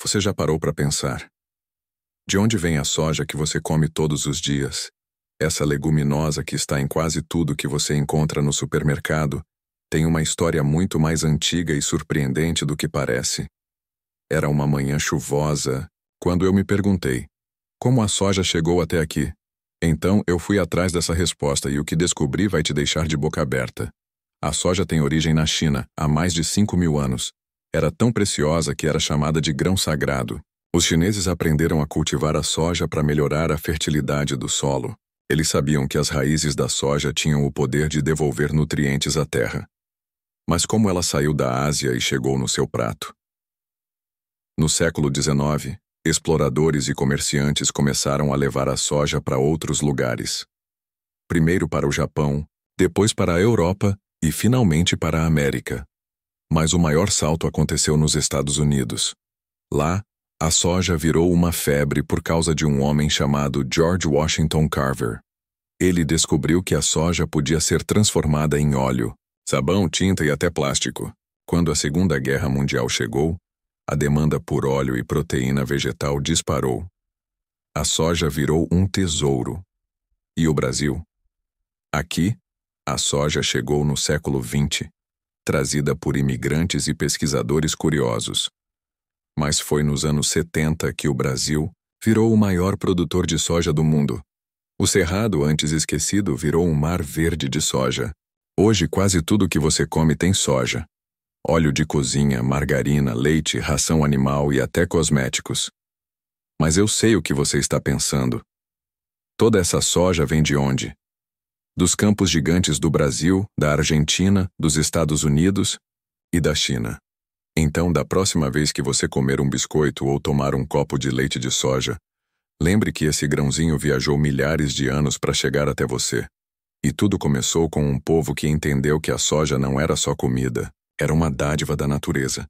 Você já parou para pensar? De onde vem a soja que você come todos os dias? Essa leguminosa que está em quase tudo que você encontra no supermercado tem uma história muito mais antiga e surpreendente do que parece. Era uma manhã chuvosa quando eu me perguntei: como a soja chegou até aqui? Então eu fui atrás dessa resposta e o que descobri vai te deixar de boca aberta. A soja tem origem na China há mais de 5 mil anos era tão preciosa que era chamada de grão sagrado. Os chineses aprenderam a cultivar a soja para melhorar a fertilidade do solo. Eles sabiam que as raízes da soja tinham o poder de devolver nutrientes à terra. Mas como ela saiu da Ásia e chegou no seu prato? No século XIX, exploradores e comerciantes começaram a levar a soja para outros lugares. Primeiro para o Japão, depois para a Europa e finalmente para a América. Mas o maior salto aconteceu nos Estados Unidos. Lá, a soja virou uma febre por causa de um homem chamado George Washington Carver. Ele descobriu que a soja podia ser transformada em óleo, sabão, tinta e até plástico. Quando a Segunda Guerra Mundial chegou, a demanda por óleo e proteína vegetal disparou. A soja virou um tesouro. E o Brasil? Aqui, a soja chegou no século XX trazida por imigrantes e pesquisadores curiosos. Mas foi nos anos 70 que o Brasil virou o maior produtor de soja do mundo. O cerrado, antes esquecido, virou um mar verde de soja. Hoje, quase tudo que você come tem soja: óleo de cozinha, margarina, leite, ração animal e até cosméticos. Mas eu sei o que você está pensando. Toda essa soja vem de onde? dos campos gigantes do Brasil, da Argentina, dos Estados Unidos e da China. Então, da próxima vez que você comer um biscoito ou tomar um copo de leite de soja, lembre que esse grãozinho viajou milhares de anos para chegar até você. E tudo começou com um povo que entendeu que a soja não era só comida, era uma dádiva da natureza.